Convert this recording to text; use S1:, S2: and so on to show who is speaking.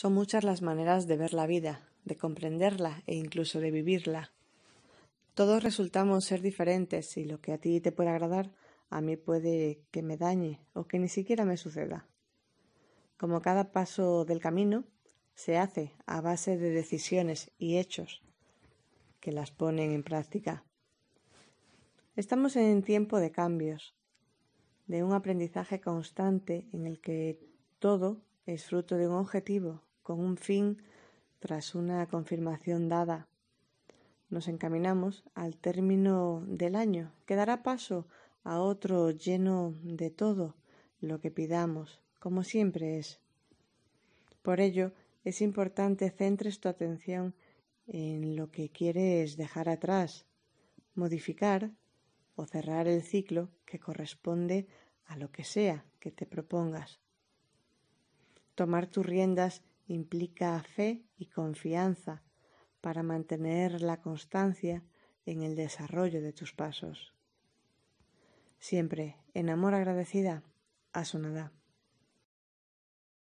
S1: Son muchas las maneras de ver la vida, de comprenderla e incluso de vivirla. Todos resultamos ser diferentes y lo que a ti te puede agradar, a mí puede que me dañe o que ni siquiera me suceda. Como cada paso del camino se hace a base de decisiones y hechos que las ponen en práctica. Estamos en tiempo de cambios, de un aprendizaje constante en el que todo es fruto de un objetivo con un fin tras una confirmación dada. Nos encaminamos al término del año, que dará paso a otro lleno de todo lo que pidamos, como siempre es. Por ello, es importante centres tu atención en lo que quieres dejar atrás, modificar o cerrar el ciclo que corresponde a lo que sea que te propongas. Tomar tus riendas implica fe y confianza para mantener la constancia en el desarrollo de tus pasos. Siempre en amor agradecida, a su nada.